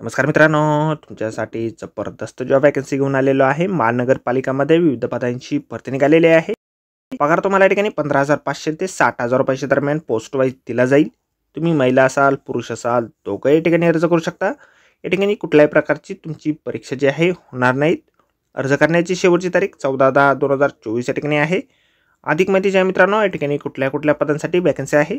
नमस्कार मित्रांनो तुमच्यासाठी जबरदस्त जॉब वॅकन्सी घेऊन आलेलो आहे महानगरपालिकामध्ये विविध पदांची भरती निघालेली आहे पगार तुम्हाला या ठिकाणी पंधरा हजार पाचशे ते साठ हजार रुपयाच्या दरम्यान पोस्ट वाईज दिला जाईल तुम्ही महिला असाल पुरुष असाल दोघं या ठिकाणी अर्ज करू शकता या ठिकाणी कुठल्याही प्रकारची तुमची परीक्षा जी आहे होणार नाहीत अर्ज करण्याची शेवटची तारीख चौदा दहा दोन हजार चोवीस या ठिकाणी आहे अधिक माहिती जी मित्रांनो या ठिकाणी कुठल्या कुठल्या पदांसाठी वॅकन्सी आहे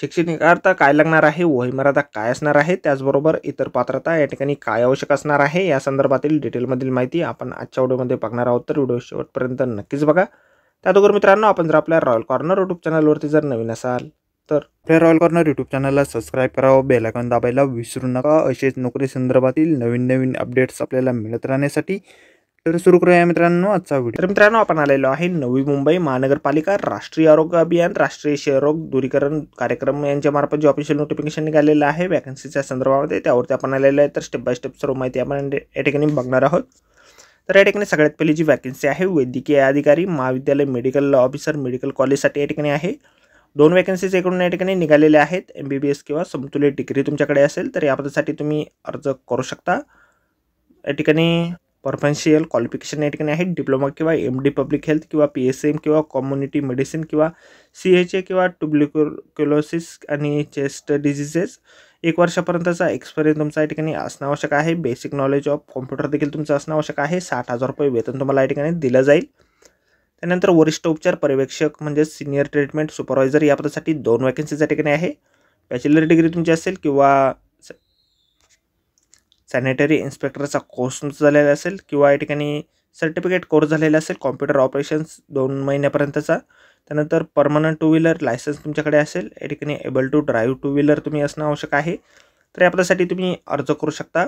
शैक्षणिक अर्थ काय लागणार आहे वयमर्यादा काय असणार आहे त्याचबरोबर इतर पात्रता या ठिकाणी काय आवश्यक असणार आहे या संदर्भातील डिटेलमधील माहिती आपण आजच्या व्हिडिओमध्ये बघणार आहोत तर व्हिडिओ शेवटपर्यंत नक्कीच बघा त्यादोगर मित्रांनो आपण जर आपल्या रॉयल कॉर्नर यूट्यूब चॅनलवरती जर नवीन असाल तर आपल्या रॉयल कॉर्नर यूट्यूब चॅनलला सबस्क्राईब करावं बेलायकॉन दाबायला विसरू नका असेच नोकरी संदर्भातील नवीन नवीन अपडेट्स आपल्याला मिळत राहण्यासाठी तर सुरू करूया मित्रांनो आजचा व्हिडिओ तर मित्रांनो आपण आलेलो आहे नवी मुंबई महानगरपालिका राष्ट्रीय आरोग्य अभियान राष्ट्रीय क्षयरोग दूरीकरण कार्यक्रम यांच्या मार्फत जे ऑफिशियल नोटिफिकेशन निघालेलं आहे वॅकन्सीच्या संदर्भामध्ये त्यावरती आपण आलेलं आहे तर स्टेप बाय स्टेप सर्व माहिती आपण या ठिकाणी बघणार आहोत तर या ठिकाणी सगळ्यात पहिली जी वॅकन्सी आहे वैद्यकीय अधिकारी महाविद्यालय मेडिकल ऑफिसर मेडिकल कॉलेजसाठी या ठिकाणी आहे दोन वॅकन्सीज एकूण या ठिकाणी निघालेल्या आहेत एम बी बी एस किंवा समतुलित डिग्री तुमच्याकडे असेल तर या पदासाठी तुम्ही अर्ज करू शकता या ठिकाणी परफेन्शियल क्वालिफिकेशन या ठिकाणी आहे डिप्लोमा किंवा एम डी पब्लिक हेल्थ किंवा पी एस एम किंवा कम्युनिटी मेडिसिन किंवा सी एच ए किंवा ट्युब्लिकोलोसिस आणि चेस्ट डिझिजेस एक वर्षापर्यंतचा एक्सपिरियन्स तुमचा या ठिकाणी असणं आवश्यक आहे बेसिक नॉलेज ऑफ कॉम्प्युटर देखील तुमचं असणं आवश्यक आहे साठ हजार रुपये वेतन तुम्हाला या ठिकाणी दिलं जाईल त्यानंतर वरिष्ठ उपचार पर्यवेक्षक म्हणजे सिनियर ट्रीटमेंट सुपरवायझर या पदासाठी दोन वॅकन्सीज या ठिकाणी आहे बॅचलर डिग्री तुमची असेल किंवा सॅनिटरी इन्स्पेक्टरचा कोर्स झालेला असेल किंवा या ठिकाणी सर्टिफिकेट कोर्स झालेला असेल कॉम्प्युटर ऑपरेशन्स दोन महिन्यापर्यंतचा त्यानंतर परमनंट टू व्हीलर लायसन्स तुमच्याकडे असेल या ठिकाणी able to drive two wheeler तुम्ही असणं आवश्यक आहे तर या पदासाठी तुम्ही अर्ज करू शकता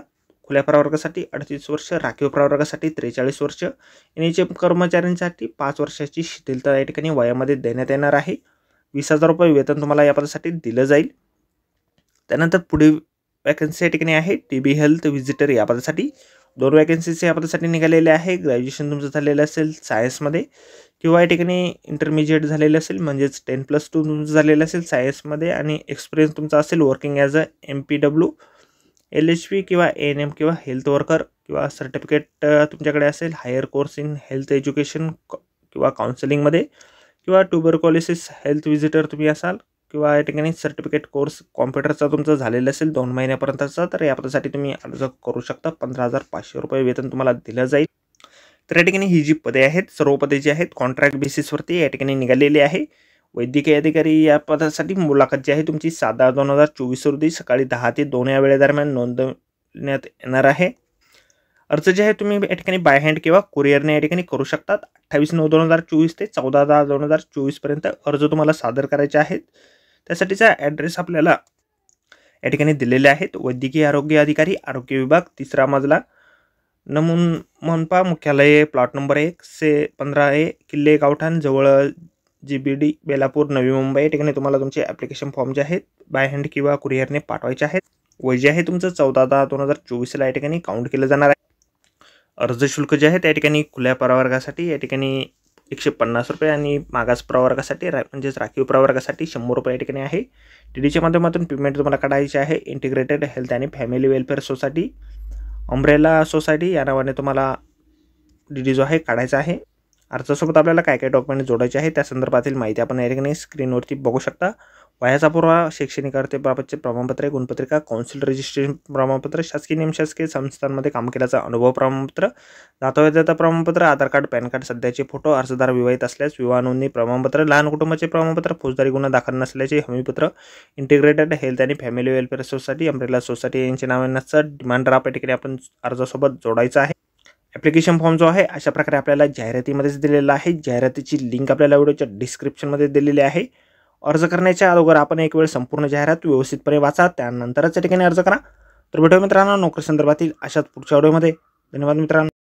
खुल्या प्रवर्गासाठी अडतीस वर्ष राखीव प्रवर्गासाठी त्रेचाळीस वर्ष एन एच एम कर्मचाऱ्यांसाठी पाच वर्षाची शिथिलता या ठिकाणी वयामध्ये देण्यात येणार आहे वीस हजार रुपये वेतन तुम्हाला या पदासाठी दिलं जाईल त्यानंतर पुढे वॅकन्सी या ठिकाणी आहे टी बी हेल्थ व्हिजिटर या पदासाठी दोन वॅकन्सीज या पदासाठी निघालेले आहे ग्रॅज्युएशन तुमचं झालेलं असेल सायन्समध्ये किंवा या ठिकाणी इंटरमिजिएट झालेलं असेल म्हणजेच टेन प्लस टू तुमचं झालेलं असेल सायन्समध्ये आणि एक्सपिरियन्स तुमचा असेल working as a M P W L H P किंवा एन एम किंवा हेल्थ वर्कर किंवा सर्टिफिकेट तुमच्याकडे असेल higher course in health education किंवा काउन्सिलिंगमध्ये किंवा ट्युबरकॉलिसिस हेल्थ व्हिजिटर तुम्ही असाल किंवा या ठिकाणी सर्टिफिकेट कोर्स कॉम्प्युटरचा तुमचा झालेला असेल दोन महिन्यापर्यंतचा तर या पदासाठी तुम्ही अर्ज करू शकता पंधरा हजार पाचशे रुपये वेतन तुम्हाला दिलं जाईल तर या ठिकाणी ही जी पदे आहेत सर्व पदे जी आहेत कॉन्ट्रॅक्ट बेसिसवरती या ठिकाणी निघालेली आहे वैद्यकीय अधिकारी या पदासाठी मुलाखत जी आहे तुमची सात दहा दोन हजार चोवीस रोजी सकाळी दहा ते दोन या वेळेदरम्यान नोंदवण्यात येणार आहे अर्ज जे आहे तुम्ही या ठिकाणी बाय हँड किंवा कुरिअरने या ठिकाणी करू शकतात अठ्ठावीस नऊ दोन हजार चोवीस ते चौदा दहा दोन हजार चोवीसपर्यंत अर्ज तुम्हाला सादर करायचे आहेत त्यासाठीचा ॲड्रेस आपल्याला या ठिकाणी दिलेले आहेत वैद्यकीय आरोग्य अधिकारी आरोग्य विभाग तिसरा मजला नमून मनपा मुख्यालय प्लॉट नंबर एक से पंधरा ए किल्ले गावठाण जवळ जी बी डी बेलापूर नवी मुंबई या ठिकाणी तुम्हाला तुमचे ॲप्लिकेशन फॉर्म जे आहेत बाय हँड किंवा कुरिअरने पाठवायचे आहेत वय जे आहे तुमचं चौदा दहा दोन हजार चोवीसला या ठिकाणी काउंट केलं जाणार आहे अर्ज शुल्क जे आहे त्या ठिकाणी खुल्या परावर्गासाठी या ठिकाणी एकशे पन्नास रुपये आणि मागास प्रवर्गासाठी रा म्हणजेच राखीव प्रवर्गासाठी शंभर रुपये या ठिकाणी आहे टी डीच्या माध्यमातून पेमेंट तुम्हाला काढायची आहे इंटिग्रेटेड हेल्थ आणि family welfare society umbrella society या नावाने तुम्हाला डी डी जो आहे काढायचा आहे अर्जासोबत आपल्याला काय काय डॉक्युमेंट जोडायचे आहे त्या संदर्भातील माहिती आपण या ठिकाणी स्क्रीनवरती बघू शकता वयाचा पुरावा शैक्षणिक अर्थेबाबतचे प्रमाणपत्र गुणपत्रिका कौन्सिल रजिस्ट्रेशन प्रमाणपत्र शासकीय निमशासकीय संस्थांमध्ये काम केल्याचा अनुभव प्रमाणपत्र दातव्यता प्रमाणपत्र आधार कार्ड पॅन कार्ड सध्याचे फोटो अर्जदार विवाहित असल्यास विवाह नोंदणी प्रमाणपत्र लहान कुटुंबाचे प्रमाणपत्र फौजदारी गुन्हा दाखल नसल्याचे हमीपत्र इंटिग्रेटेड हेल्थ आणि family welfare society umbrella society यांच्या नावांचा डिमांड ड्राफ्ट या ठिकाणी आपण अर्जासोबत जोडायचा आहे ॲप्लिकेशन फॉर्म जो आहे अशा प्रकारे आपल्याला जाहिरातीमध्येच दिलेला आहे जाहिरातीची लिंक आपल्याला व्हिडिओच्या डिस्क्रिप्शनमध्ये दिलेली आहे अर्ज करण्याच्या अगोदर आपण एक वेळ संपूर्ण जाहिरात व्यवस्थितपणे वाचा त्यानंतरच या ठिकाणी अर्ज करा तर भेटूया मित्रांनो नोकरी संदर्भातील अशाच पुढच्या ऑडिओमध्ये धन्यवाद मित्रांनो